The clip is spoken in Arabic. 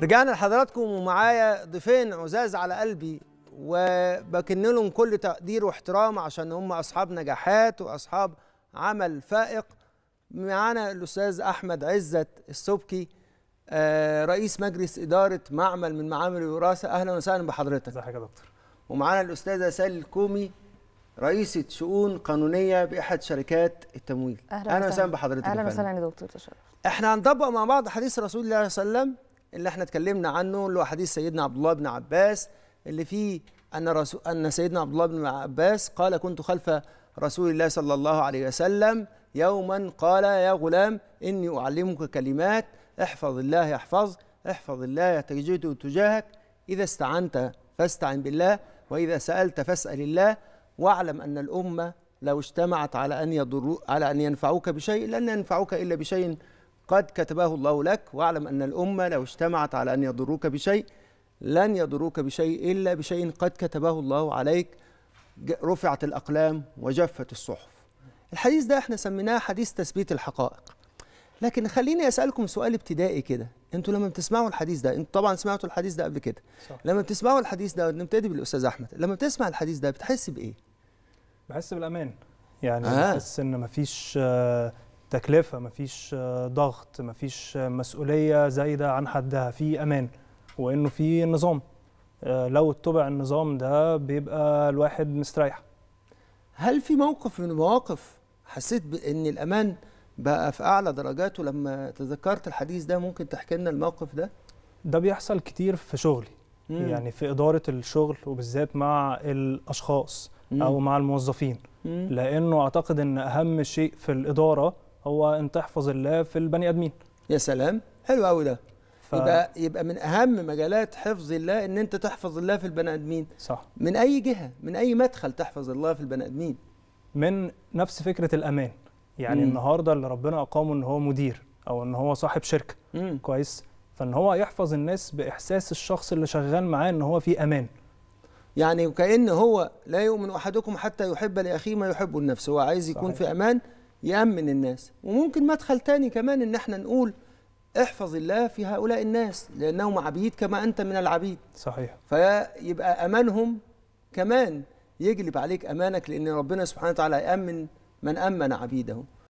رجعنا لحضراتكم ومعايا ضيفين عزاز على قلبي وبكن لهم كل تقدير واحترام عشان هم اصحاب نجاحات واصحاب عمل فائق معانا الاستاذ احمد عزت السبكي آه، رئيس مجلس اداره معمل من معامل الوراثه اهلا وسهلا بحضرتك ازيك يا دكتور ومعانا الاستاذه سال الكومي رئيسة شؤون قانونية بأحد شركات التمويل أهلا وسهلا بحضرتك أهلا وسهلا يا دكتور تشرف إحنا هنطبق مع بعض حديث رسول الله صلى الله عليه وسلم اللي احنا اتكلمنا عنه اللي هو حديث سيدنا عبد الله بن عباس اللي فيه ان رسول ان سيدنا عبد الله بن عباس قال كنت خلف رسول الله صلى الله عليه وسلم يوما قال يا غلام اني اعلمك كلمات احفظ الله يحفظ احفظ الله تجده تجاهك اذا استعنت فاستعن بالله واذا سالت فاسال الله واعلم ان الامه لو اجتمعت على ان يضر على ان ينفعوك بشيء لن ينفعوك الا بشيء قد كتبه الله لك واعلم أن الأمة لو اجتمعت على أن يضروك بشيء لن يضروك بشيء إلا بشيء قد كتبه الله عليك رفعت الأقلام وجفت الصحف الحديث ده احنا سميناه حديث تثبيت الحقائق لكن خليني أسألكم سؤال ابتدائي كده انتوا لما بتسمعوا الحديث ده انتوا طبعا سمعتوا الحديث ده قبل كده لما بتسمعوا الحديث ده نبتدي بالأستاذ أحمد لما بتسمع الحديث ده بتحس بإيه؟ بحس بالأمان يعني آه. بحس إن مفيش آه تكلفه مفيش آه، ضغط مفيش آه، مسؤوليه زايده عن حدها في امان وانه في نظام آه، لو اتبع النظام ده بيبقى الواحد مستريح هل في موقف من المواقف حسيت بان الامان بقى في اعلى درجاته لما تذكرت الحديث ده ممكن تحكي لنا الموقف ده ده بيحصل كتير في شغلي مم. يعني في اداره الشغل وبالذات مع الاشخاص مم. او مع الموظفين مم. لانه اعتقد ان اهم شيء في الاداره هو ان تحفظ الله في البني ادمين يا سلام حلو قوي ده ف... يبقى يبقى من اهم مجالات حفظ الله ان انت تحفظ الله في البني ادمين صح من اي جهه من اي مدخل تحفظ الله في البني ادمين من نفس فكره الامان يعني مم. النهارده اللي ربنا اقامه ان هو مدير او ان هو صاحب شركه مم. كويس فان هو يحفظ الناس باحساس الشخص اللي شغال معاه ان هو في امان يعني وكأن هو لا يؤمن احدكم حتى يحب لاخيه ما يحبه لنفسه هو عايز يكون صحيح. في امان يأمن الناس وممكن مدخل تاني كمان إن احنا نقول احفظ الله في هؤلاء الناس لأنهم عبيد كما أنت من العبيد صحيح فيبقى أمانهم كمان يجلب عليك أمانك لأن ربنا سبحانه وتعالى يأمن من أمن عبيده